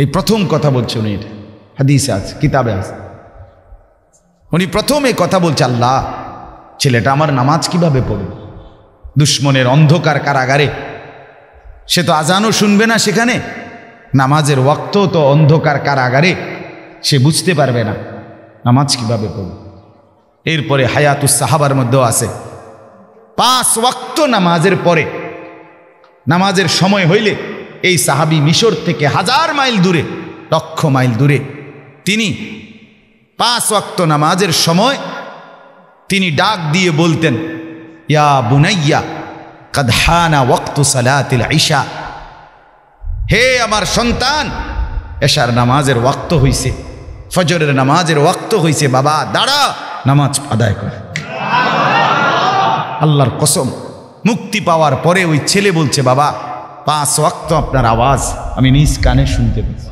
এই প্রথম কথা বলছে উনি এটা হাদিসে আছে কিতাবে আছে উনি প্রথম এই কথা বলছে আল্লাহ ছেলেটা আমার নামাজ কিভাবে পড়বে দুশ্মনের অন্ধকার কারাগারে সে তো আজানও শুনবে না সেখানে নামাজের ওক্ত তো অন্ধকার কারাগারে সে বুঝতে পারবে না নামাজ কিভাবে পড়বে এরপরে হায়াতুস সাহাবার মধ্যেও আছে পাঁচ ওয়াক্ত নামাজের পরে নামাজের সময় হইলে এই সাহাবি মিশর থেকে হাজার মাইল দূরে লক্ষ মাইল দূরে তিনি পাঁচ অক্ত নামাজের সময় তিনি ডাক দিয়ে বলতেন ইয়া বুনাইয়া কাদহানা ওক্ত সালাতিল ঈশা হে আমার সন্তান এশার নামাজের ওয়াক্ত হইছে ফজরের নামাজের ওয়াক্ত হইছে বাবা দাঁড়া নামাজ আদায় করে আল্লাহর কসম মুক্তি পাওয়ার পরে ওই ছেলে বলছে বাবা পাঁচ ওয়াক্ত আপনার আওয়াজ আমি নিজ কানে শুনতে পেয়েছি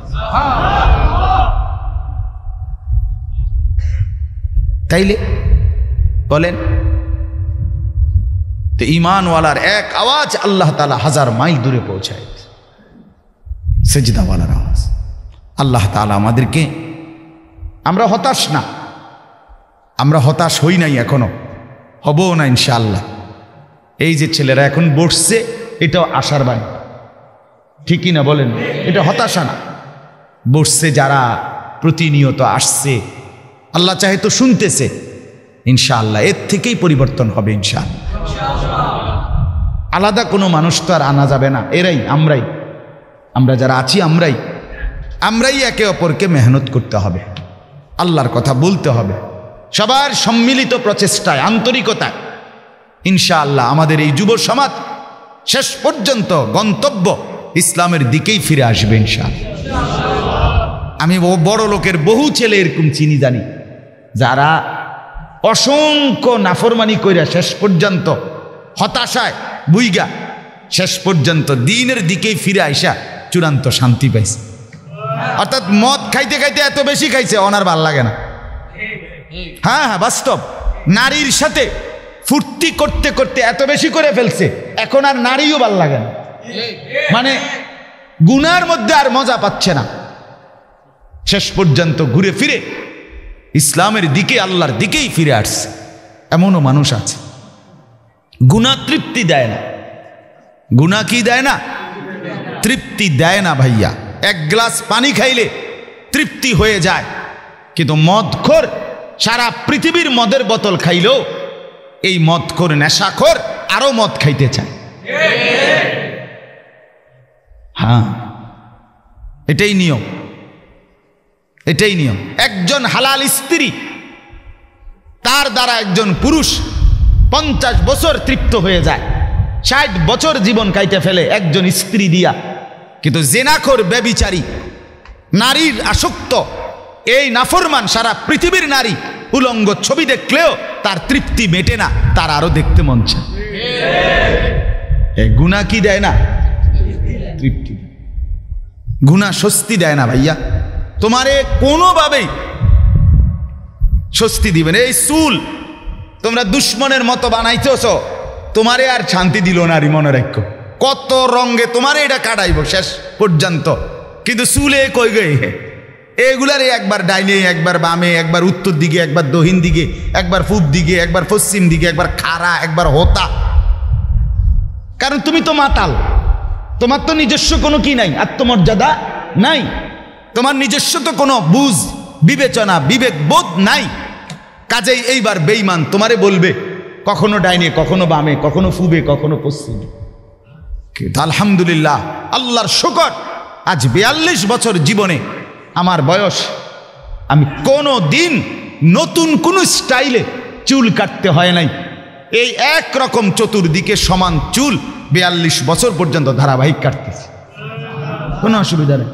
তাইলে বলেন তো ইমানওয়ালার এক আওয়াজ আল্লাহ তালা হাজার মাইল দূরে পৌঁছায় সেজদাওয়ালার আওয়াজ আল্লাহ তালা আমাদেরকে আমরা হতাশ না আমরা হতাশ হই নাই এখনো হবও না ইনশাআল্লাহ এই যে ছেলেরা এখন বসছে এটাও আশার বাণী ঠিকই না বলেন এটা হতাশা না বসছে যারা প্রতিনিয়ত আসছে আল্লাহ চাহে তো শুনতেছে ইনশাআল্লাহ এর থেকেই পরিবর্তন হবে ইনশাআল্লাহ আলাদা কোনো মানুষ তো আর আনা যাবে না এরাই আমরাই আমরা যারা আছি আমরাই আমরাই একে অপরকে মেহনত করতে হবে আল্লাহর কথা বলতে হবে সবার সম্মিলিত প্রচেষ্টায় আন্তরিকতায় ইনশাআল্লাহ আমাদের এই যুব সমাজ শেষ পর্যন্ত গন্তব্য ইসলামের দিকেই ফিরে আসবে ইনশাল আমি বড় লোকের বহু ছেলে এরকম চিনি জানি যারা অসংখ্য নাফরমানি কইরা শেষ পর্যন্ত হতাশায় বুইগা শেষ পর্যন্ত দিনের দিকেই ফিরে আইসা চূড়ান্ত শান্তি পাইছে অর্থাৎ মদ খাইতে খাইতে এত বেশি খাইছে ওনার ভাল লাগে না হ্যাঁ হ্যাঁ বাস্তব নারীর সাথে ফুর্তি করতে করতে এত বেশি করে ফেলছে এখন আর নারীও ভাল লাগে না মানে গুনার মধ্যে আর মজা পাচ্ছে না শেষ পর্যন্ত ঘুরে ফিরে ইসলামের দিকে আল্লাহর দিকেই ফিরে আসছে এমনও মানুষ আছে গুণা তৃপ্তি দেয় না গুণা কি দেয় না তৃপ্তি দেয় না ভাইয়া এক গ্লাস পানি খাইলে তৃপ্তি হয়ে যায় কিন্তু মদখোর সারা পৃথিবীর মদের বোতল খাইলেও এই মদখোর নেশাখোর আরও মদ খাইতে চায় হ্যাঁ এটাই নিয়ম এটাই নিয়ম একজন হালাল স্ত্রী তার দ্বারা একজন পুরুষ পঞ্চাশ বছর তৃপ্ত হয়ে যায় ষাট বছর জীবন কাইতে ফেলে একজন স্ত্রী দিয়া কিন্তু জেনাখোর ব্যবিচারী নারীর আসক্ত এই নাফরমান সারা পৃথিবীর নারী উলঙ্গ ছবি দেখলেও তার তৃপ্তি মেটে না তার আরও দেখতে মন চায় গুণা কি দেয় না গুণা স্বস্তি দেয় না ভাইয়া তোমারে কোনোভাবেই স্বস্তি দিবেন এই চুল তোমরা দুশ্মনের মতো বানাইতেছ তোমারে আর শান্তি দিল না রি মনে রাখ কত রঙ্গে তোমারে এটা কাটাইব শেষ পর্যন্ত কিন্তু চুলে কই গে এগুলারে একবার ডাইনে একবার বামে একবার উত্তর দিকে একবার দক্ষিণ দিকে একবার পূব দিকে একবার পশ্চিম দিকে একবার খাড়া একবার হোতা কারণ তুমি তো মাতাল তোমার তো নিজস্ব কোনো কি নাই আত্মমর্যাদা নাই তোমার নিজস্ব তো কোনো বুঝ বিবেচনা বিবেক বোধ নাই কাজেই এইবার বেইমান তোমারে বলবে কখনো ডাইনে কখনো বামে কখনো ফুবে কখনো পশ্চিমে আলহামদুলিল্লাহ আল্লাহর শকর আজ বিয়াল্লিশ বছর জীবনে আমার বয়স আমি কোনো দিন নতুন কোনো স্টাইলে চুল কাটতে হয় নাই এই এক রকম চতুর্দিকে সমান চুল বিয়াল্লিশ বছর পর্যন্ত ধারাবাহিক কাটতেছে কোনো অসুবিধা নেই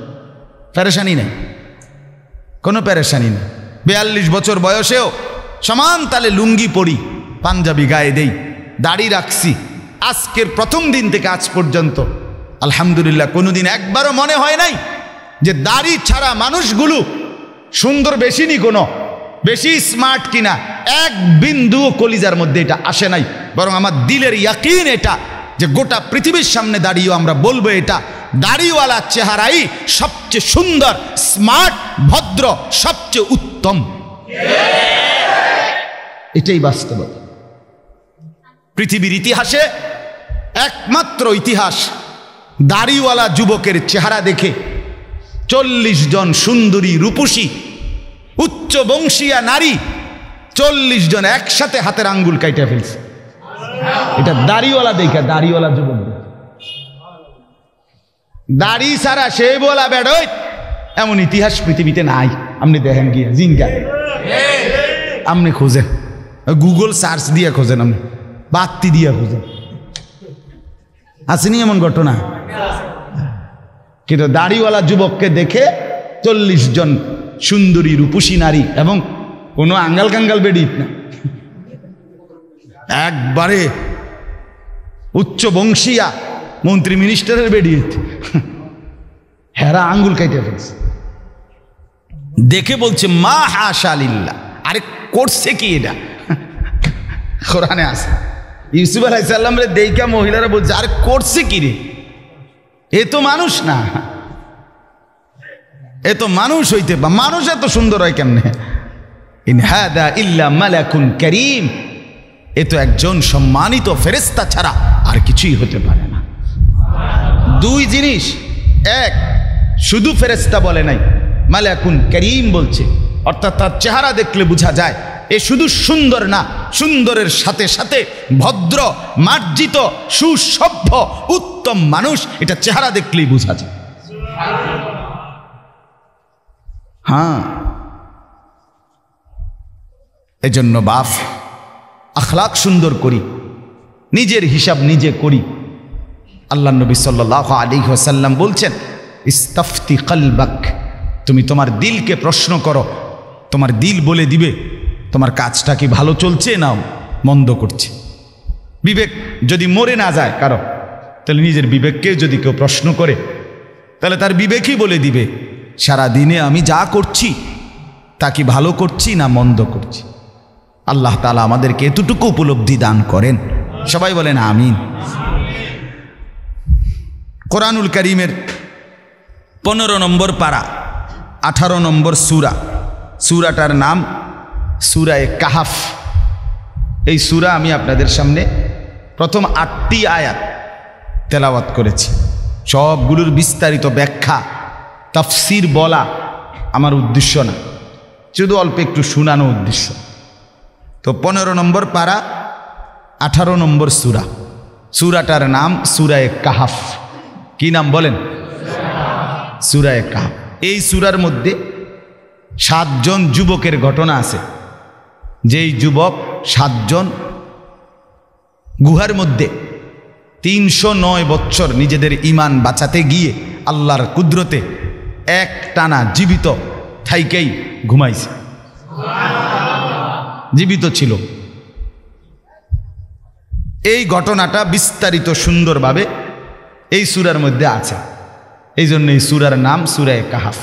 প্যারেশানি নেই কোনো প্যারেশানি নেই বিয়াল্লিশ বছর বয়সেও সমান তালে লুঙ্গি পরি পাঞ্জাবি গায়ে দেই দাড়ি রাখছি আজকের প্রথম দিন থেকে আজ পর্যন্ত আলহামদুলিল্লাহ কোনোদিন একবারও মনে হয় নাই যে দাড়ি ছাড়া মানুষগুলো সুন্দর বেশি নি কোনো বেশি স্মার্ট কিনা এক বিন্দু কলিজার মধ্যে এটা আসে নাই বরং আমার দিলের ইয়াকিন এটা যে গোটা পৃথিবীর সামনে দাঁড়িয়েও আমরা বলবো এটা দাড়িওয়ালা চেহারাই সবচেয়ে সুন্দর স্মার্ট ভদ্র সবচেয়ে উত্তম এটাই বাস্তবতা পৃথিবীর ইতিহাসে একমাত্র ইতিহাস দাড়িওয়ালা যুবকের চেহারা দেখে চল্লিশ জন সুন্দরী রূপসী উচ্চ বংশীয়া নারী চল্লিশ জন একসাথে হাতের আঙ্গুল কাইটা ফেলছে এটা দাড়িওয়ালা দেখা দাড়িওয়ালা যুবক দাড়ি সারা সে বলা বেড়ই এমন ইতিহাস পৃথিবীতে নাই আপনি দেখেন গিয়ে জিনগা আপনি খোঁজেন গুগল সার্চ দিয়ে খোঁজেন আপনি বাত্তি দিয়ে খোঁজেন আসেনি এমন ঘটনা কিন্তু দাড়িওয়ালা যুবককে দেখে চল্লিশ জন সুন্দরী রূপসী নারী এবং কোনো আঙ্গাল কাঙ্গাল বেডিত না একবারে উচ্চ বংশীয়া মন্ত্রী মিনিস্টারের বেরিয়ে হেরা আঙ্গুল কেটে ফেলছে দেখে বলছে মা হাশালিল্লা আরে করছে কি এটা কোরআনে আছে ইউসুফ আলাইসাল্লাম রে দেইকা মহিলারা বলছে আরে করছে কি রে এ তো মানুষ না এ তো মানুষ হইতে বা মানুষ এত সুন্দর হয় কেমনে ইন হাদা ইল্লা মালাকুন করিম এ তো একজন সম্মানিত ফেরেস্তা ছাড়া আর কিছুই হতে পারে না দুই জিনিস এক শুধু ফেরেস্তা বলে নাই এখন করিম বলছে অর্থাৎ তার চেহারা দেখলে বোঝা যায় এ শুধু সুন্দর না সুন্দরের সাথে সাথে ভদ্র মার্জিত সুসভ্য উত্তম মানুষ এটা চেহারা দেখলেই বোঝা যায় হ্যাঁ এজন্য বাফ আখলাক সুন্দর করি নিজের হিসাব নিজে করি আল্লাহ নবী সাল্লাহ আলী হাসাল্লাম বলছেন ইস্তাফতি কালবাক তুমি তোমার দিলকে প্রশ্ন করো তোমার দিল বলে দিবে তোমার কাজটা কি ভালো চলছে না মন্দ করছে বিবেক যদি মরে না যায় কারো তাহলে নিজের বিবেককে যদি কেউ প্রশ্ন করে তাহলে তার বিবেকই বলে দিবে সারা দিনে আমি যা করছি তা কি ভালো করছি না মন্দ করছি আল্লাহ তালা আমাদেরকে এতটুকু উপলব্ধি দান করেন সবাই বলেন আমিন কোরআনুল করিমের পনেরো নম্বর পাড়া আঠারো নম্বর সুরা সুরাটার নাম সুরায় কাহাফ এই সুরা আমি আপনাদের সামনে প্রথম আটটি আয়াত তেলাওয়াত করেছি সবগুলোর বিস্তারিত ব্যাখ্যা তাফসির বলা আমার উদ্দেশ্য না শুধু অল্প একটু শোনানো উদ্দেশ্য তো পনেরো নম্বর পারা আঠারো নম্বর সুরা সুরাটার নাম সুরায় কাহাফ কি নাম বলেন সুরায় কাহাফ এই সুরার মধ্যে সাতজন যুবকের ঘটনা আছে যেই যুবক সাতজন গুহার মধ্যে তিনশো নয় বৎসর নিজেদের ইমান বাঁচাতে গিয়ে আল্লাহর কুদরতে এক টানা জীবিত থাইকেই ঘুমাইছে জীবিত ছিল এই ঘটনাটা বিস্তারিত সুন্দরভাবে এই সুরার মধ্যে আছে এই জন্য এই সুরার নাম সুরায় কাহাফ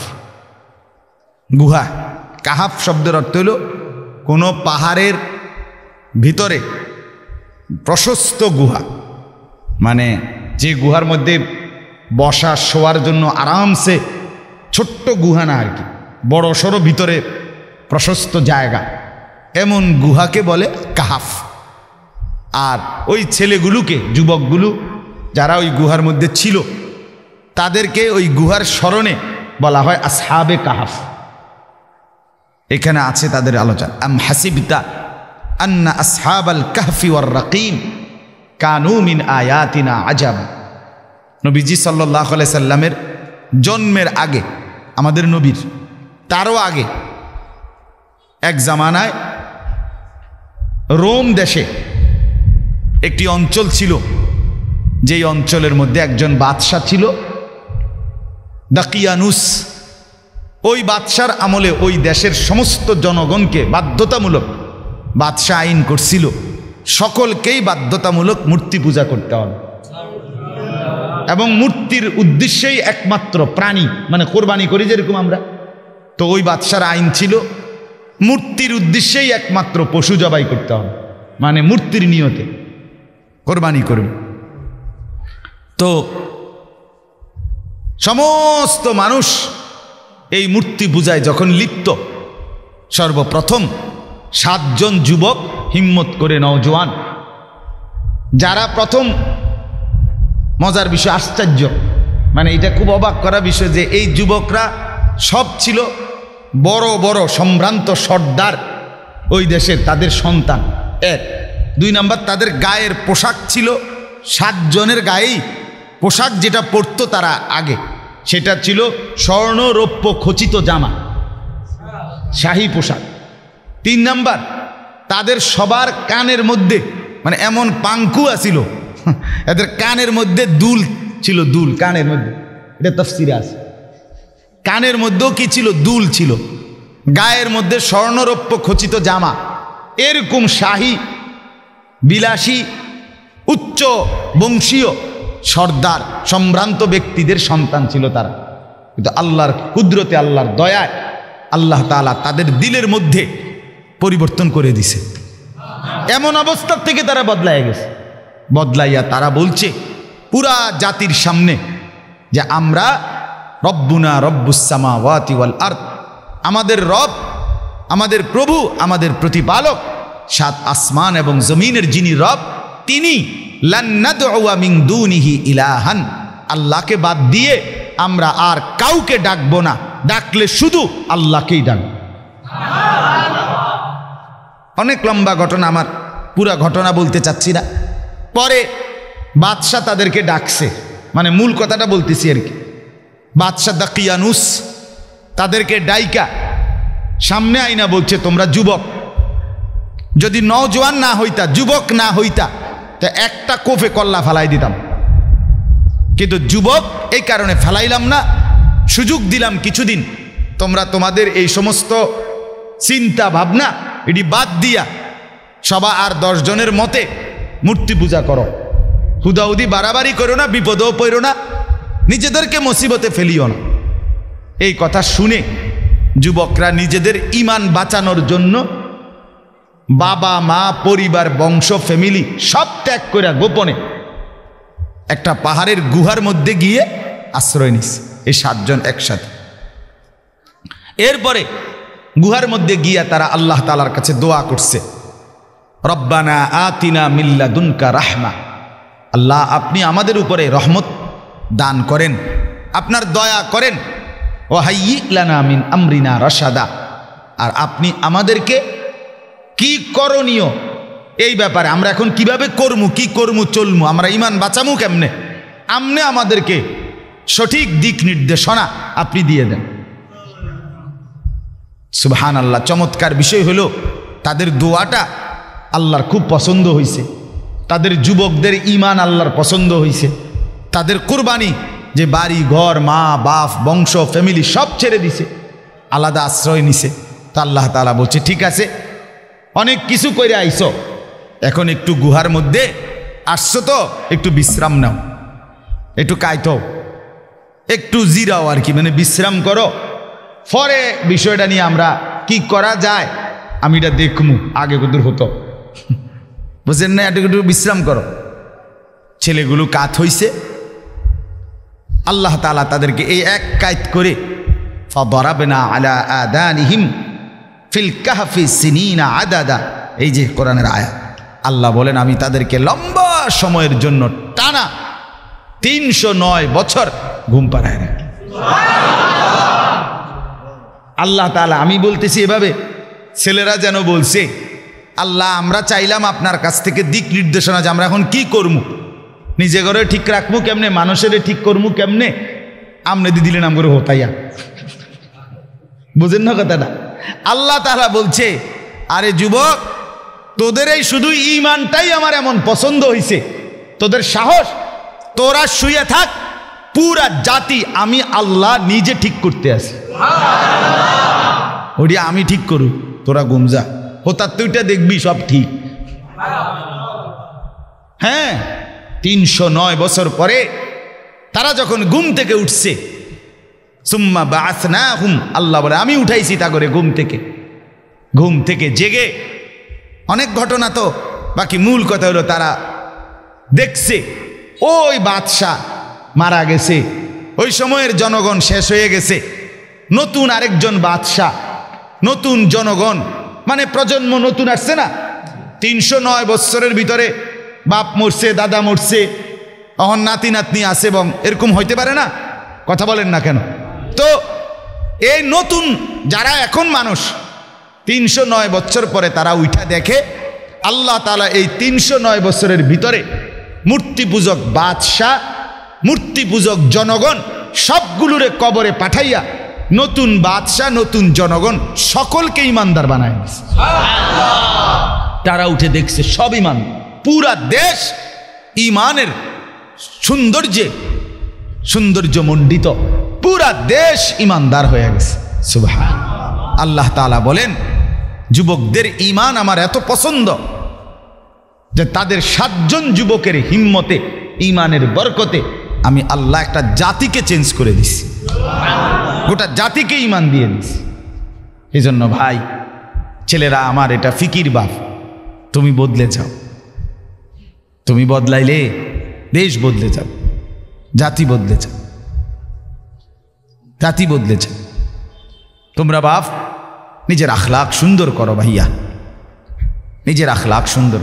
গুহা কাহাফ শব্দের অর্থ হল কোনো পাহাড়ের ভিতরে প্রশস্ত গুহা মানে যে গুহার মধ্যে বসা শোয়ার জন্য আরামসে ছোট্ট গুহা না আর কি বড় ভিতরে প্রশস্ত জায়গা এমন গুহাকে বলে কাহাফ আর ওই ছেলেগুলোকে যুবকগুলো যারা ওই গুহার মধ্যে ছিল তাদেরকে ওই গুহার স্মরণে বলা হয় আসহাবে কাহাফ এখানে আছে তাদের আলোচনা আম হাসিবিতা আন্না আসহাব আল কাহফি ওর রাকিম কানু মিন আয়াতিনা আজাব নবীজি সাল্লাহ সাল্লামের জন্মের আগে আমাদের নবীর তারও আগে এক জামানায় রোম দেশে একটি অঞ্চল ছিল যেই অঞ্চলের মধ্যে একজন বাদশাহ ছিল দাকিয়ানুস ওই বাদশার আমলে ওই দেশের সমস্ত জনগণকে বাধ্যতামূলক বাদশাহ আইন করছিল সকলকেই বাধ্যতামূলক মূর্তি পূজা করতে হবে এবং মূর্তির উদ্দেশ্যেই একমাত্র প্রাণী মানে কোরবানি করি যেরকম আমরা তো ওই বাদশার আইন ছিল মূর্তির উদ্দেশ্যেই একমাত্র পশু জবাই করতে হবে মানে মূর্তির নিয়তে কোরবানি করবে তো সমস্ত মানুষ এই মূর্তি পূজায় যখন লিপ্ত সর্বপ্রথম সাতজন যুবক হিম্মত করে নওজোয়ান যারা প্রথম মজার বিষয় আশ্চর্য মানে এটা খুব অবাক করা বিষয় যে এই যুবকরা সব ছিল বড় বড় সম্ভ্রান্ত সর্দার ওই দেশের তাদের সন্তান এক দুই নাম্বার তাদের গায়ের পোশাক ছিল সাতজনের গায়েই পোশাক যেটা পরত তারা আগে সেটা ছিল স্বর্ণরৌপ্য খচিত জামা শাহী পোশাক তিন নাম্বার তাদের সবার কানের মধ্যে মানে এমন পাঙ্কু আসিল হ্যাঁ, এদের কানের মধ্যে দুল ছিল দুল কানের মধ্যে এটা তফসিরে আছে কানের মধ্যেও কি ছিল দুল ছিল গায়ের মধ্যে স্বর্ণরৌপ্য খচিত জামা এরকম শাহী বিলাসী উচ্চ বংশীয় সর্দার সম্ভ্রান্ত ব্যক্তিদের সন্তান ছিল তারা কিন্তু আল্লাহর কুদরতে আল্লাহর দয়ায় আল্লাহ তালা তাদের দিলের মধ্যে পরিবর্তন করে দিছে এমন অবস্থার থেকে তারা বদলাইয়া গেছে বদলাইয়া তারা বলছে পুরা জাতির সামনে যে আমরা রব্বুনা রব্বুসামা ওয়াতিওয়াল আর্থ আমাদের রব আমাদের প্রভু আমাদের প্রতিপালক সাত আসমান এবং জমিনের যিনি রব তিনি লান্নাদিহি ইলাহান আল্লাহকে বাদ দিয়ে আমরা আর কাউকে ডাকব না ডাকলে শুধু আল্লাহকেই ডাক অনেক লম্বা ঘটনা আমার পুরা ঘটনা বলতে চাচ্ছি না পরে বাদশাহ তাদেরকে ডাকছে মানে মূল কথাটা বলতেছি আর কি বাদশাহ দাকিয়ানুস তাদেরকে ডাইকা সামনে আইনা বলছে তোমরা যুবক যদি নজওয়ান না হইতা যুবক না হইতা তো একটা কোফে কল্লা ফালাই দিতাম কিন্তু যুবক এই কারণে ফালাইলাম না সুযোগ দিলাম কিছুদিন তোমরা তোমাদের এই সমস্ত চিন্তা ভাবনা এটি বাদ দিয়া সবা আর দশজনের মতে মূর্তি পূজা করো হুদাউদি বাড়াবাড়ি করো না বিপদেও পড়ো না নিজেদেরকে মুসিবতে ফেলিও না এই কথা শুনে যুবকরা নিজেদের ইমান বাঁচানোর জন্য বাবা মা পরিবার বংশ ফ্যামিলি সব ত্যাগ করে গোপনে একটা পাহাড়ের গুহার মধ্যে গিয়ে আশ্রয় নিস এই সাতজন একসাথে এরপরে গুহার মধ্যে গিয়া তারা আল্লাহ তালার কাছে দোয়া করছে রব্বানা আতিনা মিল্লা দুনকা রাহমা আল্লাহ আপনি আমাদের উপরে রহমত দান করেন আপনার দয়া করেন ও হাইলানা মিন আমরিনা রসাদা আর আপনি আমাদেরকে কি করণীয় এই ব্যাপারে আমরা এখন কিভাবে করমু কি করমু চলমু আমরা ইমান বাঁচামু কেমনে আমনে আমাদেরকে সঠিক দিক নির্দেশনা আপনি দিয়ে দেন সুবহান আল্লাহ চমৎকার বিষয় হলো তাদের দোয়াটা আল্লাহর খুব পছন্দ হয়েছে তাদের যুবকদের ইমান আল্লাহর পছন্দ হয়েছে তাদের কুরবানি যে বাড়ি ঘর মা বাপ বংশ ফ্যামিলি সব ছেড়ে দিছে আলাদা আশ্রয় নিছে তা আল্লাহ তালা বলছে ঠিক আছে অনেক কিছু করে আইস এখন একটু গুহার মধ্যে আসছো তো একটু বিশ্রাম নাও একটু কায়ত একটু জিরাও আর কি মানে বিশ্রাম করো ফরে বিষয়টা নিয়ে আমরা কি করা যায় আমি এটা দেখমু আগে কদূর হতো বুঝলেন না একটু একটু বিশ্রাম করো ছেলেগুলো কাত হইছে আল্লাহ তালা তাদেরকে এই এক কায়দ করে ফরাবেনা আলা আদানিহিম ফিল কাহাফি সিনিনা আদাদা এই যে কোরআনের আয়া আল্লাহ বলেন আমি তাদেরকে লম্বা সময়ের জন্য টানা তিনশো নয় বছর ঘুম পাড়ায় রাখি আল্লাহ তালা আমি বলতেছি এভাবে ছেলেরা যেন বলছে আল্লাহ আমরা চাইলাম আপনার কাছ থেকে দিক নির্দেশনা যে আমরা এখন কি করবো নিজে ঘরে ঠিক রাখবো কেমনে মানুষের ঠিক করবো কেমনে আমনে দি দিলে নাম করে হোতাইয়া বুঝেন না কথাটা আল্লাহ তারা বলছে আরে যুবক তোদের এই শুধু ইমানটাই আমার এমন পছন্দ হয়েছে তোদের সাহস তোরা শুয়ে থাক পুরা জাতি আমি আল্লাহ নিজে ঠিক করতে আসি ওটি আমি ঠিক করু তোরা গুমজা ও তার তুইটা দেখবি সব ঠিক হ্যাঁ তিনশো নয় বছর পরে তারা যখন ঘুম থেকে উঠছে সুম্মা বা আসনা হুম আল্লাহ বলে আমি উঠাইছি তা করে ঘুম থেকে ঘুম থেকে জেগে অনেক ঘটনা তো বাকি মূল কথা হলো তারা দেখছে ওই বাদশাহ মারা গেছে ওই সময়ের জনগণ শেষ হয়ে গেছে নতুন আরেকজন বাদশাহ নতুন জনগণ মানে প্রজন্ম নতুন আসছে না তিনশো নয় বৎসরের ভিতরে বাপ মরছে দাদা মরছে অহন নাতি নাতনি আছে এবং এরকম হইতে পারে না কথা বলেন না কেন তো এই নতুন যারা এখন মানুষ তিনশো নয় বছর পরে তারা উঠা দেখে আল্লাহ তালা এই তিনশো নয় বছরের ভিতরে মূর্তি পূজক বাদশাহ মূর্তি পূজক জনগণ সবগুলোরে কবরে পাঠাইয়া নতুন বাদশাহ নতুন জনগণ সকলকে ইমানদার বানায় তারা উঠে দেখছে সব ইমানদার পুরা দেশ ইমানের সৌন্দর্যে সৌন্দর্যমণ্ডিত পুরা দেশ ইমানদার হয়ে গেছে সুবাহ আল্লাহ তালা বলেন যুবকদের ইমান আমার এত পছন্দ যে তাদের সাতজন যুবকের হিম্মতে ইমানের বরকতে আমি আল্লাহ একটা জাতিকে চেঞ্জ করে দিছি গোটা জাতিকে ইমান দিয়ে দিছি এই জন্য ভাই ছেলেরা আমার এটা ফিকির বাপ তুমি বদলে যাও তুমি বদলাইলে দেশ বদলে যাবে জাতি বদলে জাতি বদলে তোমরা বাপ নিজের আখলাখ সুন্দর করো ভাইয়া নিজের আখলাখ সুন্দর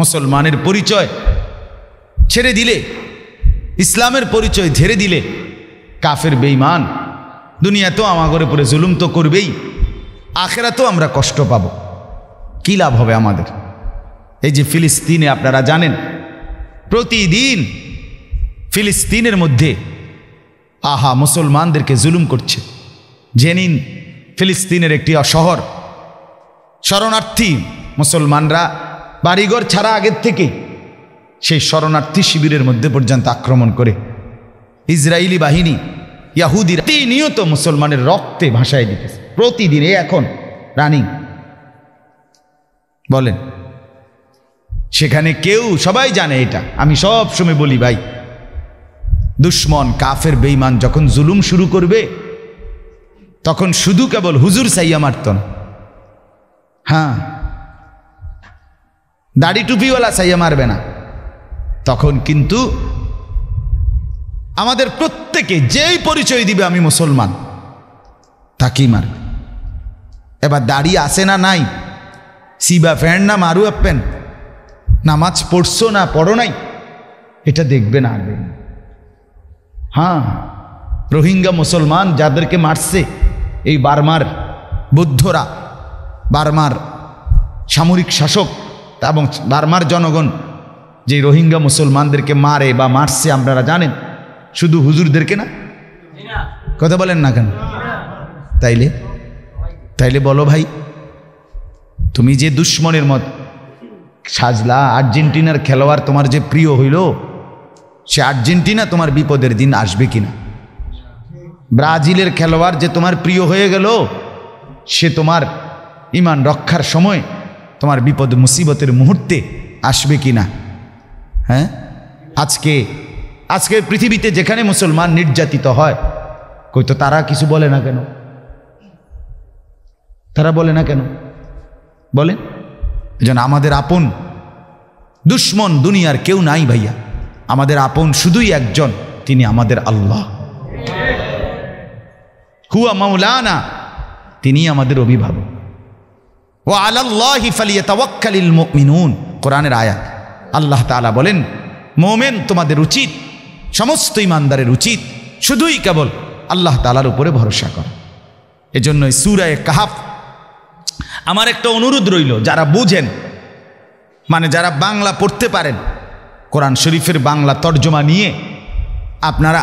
মুসলমানের পরিচয় ছেড়ে দিলে ইসলামের পরিচয় ঝেড়ে দিলে কাফের বেইমান দুনিয়া তো আমাগরে উপরে জুলুম তো করবেই আখেরা তো আমরা কষ্ট পাব কী লাভ হবে আমাদের এই যে ফিলিস্তিনে আপনারা জানেন প্রতিদিন ফিলিস্তিনের মধ্যে আহা মুসলমানদেরকে জুলুম করছে জেনিন ফিলিস্তিনের একটি শহর শরণার্থী মুসলমানরা বাড়িঘর ছাড়া আগের থেকে সেই শরণার্থী শিবিরের মধ্যে পর্যন্ত আক্রমণ করে ইসরায়েলি বাহিনী ইয়াহুদির প্রতিনিয়ত মুসলমানের রক্তে ভাসায় দিতেছে প্রতিদিন এ এখন রানিং বলেন সেখানে কেউ সবাই জানে এটা আমি সব সময় বলি ভাই দুশ্মন কাফের বেইমান যখন জুলুম শুরু করবে তখন শুধু কেবল হুজুর সাইয়া মারত না হ্যাঁ দাড়ি টুপিওয়ালা সাইয়া মারবে না তখন কিন্তু আমাদের প্রত্যেকে যেই পরিচয় দিবে আমি মুসলমান তাকেই মারবে এবার দাড়ি আসে না নাই সিবা ফ্যান না মারু প্যান্ট নামাজ পড়ছো না পড়ো নাই এটা দেখবে না আগে হ্যাঁ রোহিঙ্গা মুসলমান যাদেরকে মারছে এই বার্মার বুদ্ধরা বার্মার সামরিক শাসক এবং বার্মার জনগণ যে রোহিঙ্গা মুসলমানদেরকে মারে বা মারছে আপনারা জানেন শুধু হুজুরদেরকে না কথা বলেন না কেন তাইলে তাইলে বলো ভাই তুমি যে দুশ্মনের মত সাজলা আর্জেন্টিনার খেলোয়াড় তোমার যে প্রিয় হইল সে আর্জেন্টিনা তোমার বিপদের দিন আসবে কিনা ব্রাজিলের খেলোয়াড় যে তোমার প্রিয় হয়ে গেল সে তোমার ইমান রক্ষার সময় তোমার বিপদ মুসিবতের মুহূর্তে আসবে কি না হ্যাঁ আজকে আজকে পৃথিবীতে যেখানে মুসলমান নির্যাতিত হয় কই তো তারা কিছু বলে না কেন তারা বলে না কেন বলেন যেন আমাদের আপন দুশ্মন দুনিয়ার কেউ নাই ভাইয়া আমাদের আপন শুধুই একজন তিনি আমাদের আল্লাহ হুয়া মৌলানা তিনি আমাদের অভিভাবক ও আল্লাহি ফালিয়া মিনুন কোরআনের আয়াত আল্লাহ তালা বলেন মোমেন তোমাদের উচিত সমস্ত ইমানদারের উচিত শুধুই কেবল আল্লাহ তালার উপরে ভরসা করা এজন্য সুরায় কাহাফ আমার একটা অনুরোধ রইল যারা বুঝেন মানে যারা বাংলা পড়তে পারেন কোরআন শরীফের বাংলা তর্জমা নিয়ে আপনারা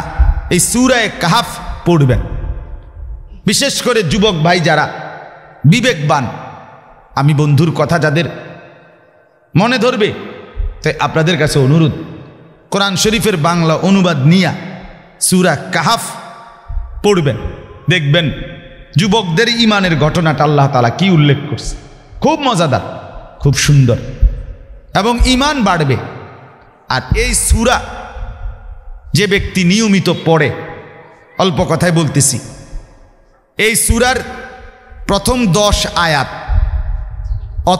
এই সুরায় কাহাফ পড়বেন বিশেষ করে যুবক ভাই যারা বিবেকবান আমি বন্ধুর কথা যাদের মনে ধরবে তাই আপনাদের কাছে অনুরোধ কোরআন শরীফের বাংলা অনুবাদ নিয়া সুরা কাহাফ পড়বেন দেখবেন যুবকদের ইমানের ঘটনাটা আল্লাহ তালা কি উল্লেখ করছে খুব মজাদার খুব সুন্দর এবং ইমান বাড়বে আর এই সুরা যে ব্যক্তি নিয়মিত পড়ে অল্প কথায় বলতেছি এই সুরার প্রথম দশ আয়াত